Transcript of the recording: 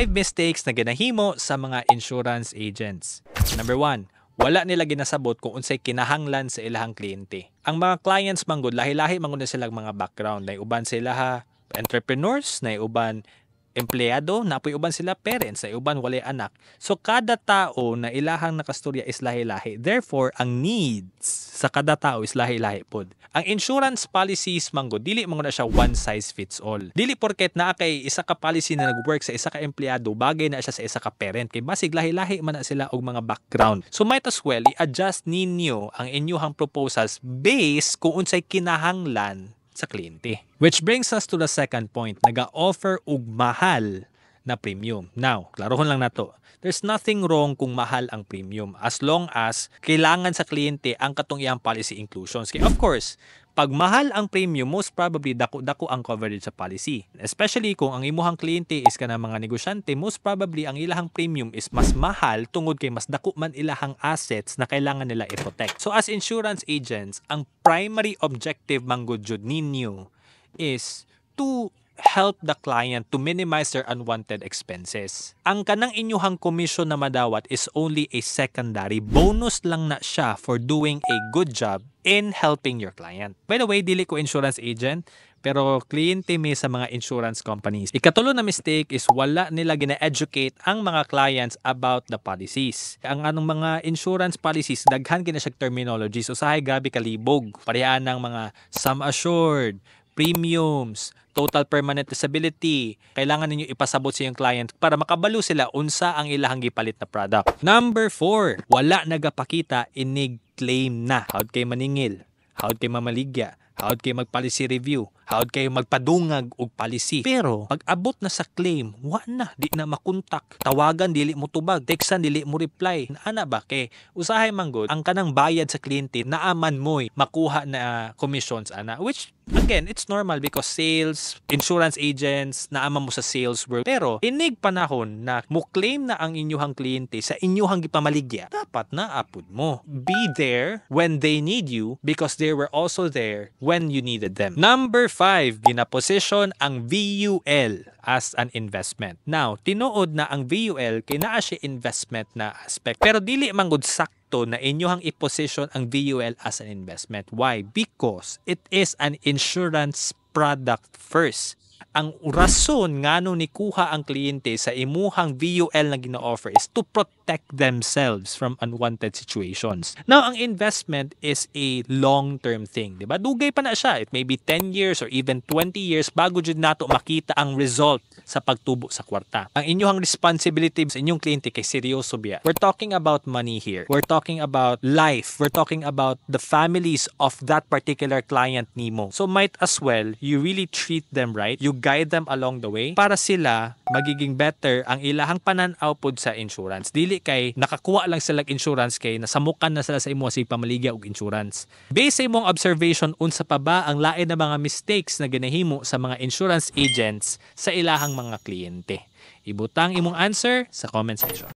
5 mistakes na ginahimo sa mga insurance agents. Number 1, wala nila ginasabot kung unsay kinahanglan sa ilang kliyente. Ang mga clients manggod lahi-lahi manguna silang mga background, na uban sila ha entrepreneurs, na uban Empleyado, napoy uban sila parents, sa uban wala anak. So kada tao na ilahang nakasturya is lahi-lahi. Therefore, ang needs sa kada tao is lahi-lahi pod. Ang insurance policies mango dili mango na siya one size fits all. Dili porket naa kay isa ka policy na nag-work sa isa ka empleyado, bagay na siya sa isa ka parent kay basig lahi-lahi man na sila og mga background. So might as well i-adjust ninyo ang inyuhang proposals based kung unsay kinahanglan sa kliyente. Which brings us to the second point, naga-offer ug mahal na premium. Now, klarohon lang na to. There's nothing wrong kung mahal ang premium as long as kailangan sa kliyente ang iyang policy inclusions. Kaya of course, pag mahal ang premium, most probably dako-dako ang coverage sa policy. Especially kung ang imuhang kliyente is ka na mga negosyante, most probably ang ilahang premium is mas mahal tungod kay mas dako man ilahang assets na kailangan nila i-protect. So as insurance agents, ang primary objective manggod ninyo is to help the client to minimize their unwanted expenses. Ang kanang inyuhang komisyon na madawat is only a secondary bonus lang na siya for doing a good job in helping your client. By the way, dili ko insurance agent, pero kliyente mi sa mga insurance companies. Ikatulo na mistake is wala nila gina-educate ang mga clients about the policies. Ang anong mga insurance policies, daghan gina siya terminology. So sahay grabe kalibog. Parehaan ng mga sum assured, premiums, total permanent disability. Kailangan ninyo ipasabot sa iyong client para makabalo sila unsa ang ilahang gipalit na product. Number 4, wala nagapakita inig claim na. How'd kay maningil? How'd kay mamaligya? How'd kay mag-policy review? How'd kay magpadungag og policy? Pero, pag abot na sa claim, wa na, di na makontak. Tawagan, dili mo tubag. Textan, dili mo reply. Ana ba? Kay, usahay manggod, ang kanang bayad sa kliyente, na aman mo'y makuha na commissions, ana. Which Again, it's normal because sales, insurance agents, naama mo sa sales work. Pero, inig panahon na mo-claim na ang inyuhang kliyente sa inyuhang gipamaligya, dapat na apod mo. Be there when they need you because they were also there when you needed them. Number 5, ginaposition ang VUL as an investment. Now, tinuod na ang VUL kay naa siya investment na aspect. Pero dili man sak dito na inyohang i-position ang VUL as an investment. Why? Because it is an insurance product first ang rason nga no nikuha ang kliyente sa imuhang VUL na gina offer is to protect themselves from unwanted situations. Now, ang investment is a long-term thing, Diba? Dugay pa na siya. It may be 10 years or even 20 years bago jud nato makita ang result sa pagtubo sa kwarta. Ang inyong responsibility sa inyong kliyente kay seryoso biya. We're talking about money here. We're talking about life. We're talking about the families of that particular client nimo. So might as well you really treat them right. You you guide them along the way para sila magiging better ang ilahang pananaw pod sa insurance. Dili kay nakakuha lang sila insurance kay nasamukan na sila sa imo sa pamaligya og insurance. Based sa imong observation unsa pa ba ang lain na mga mistakes na ginahimo sa mga insurance agents sa ilahang mga kliyente? Ibutang imong answer sa comment section.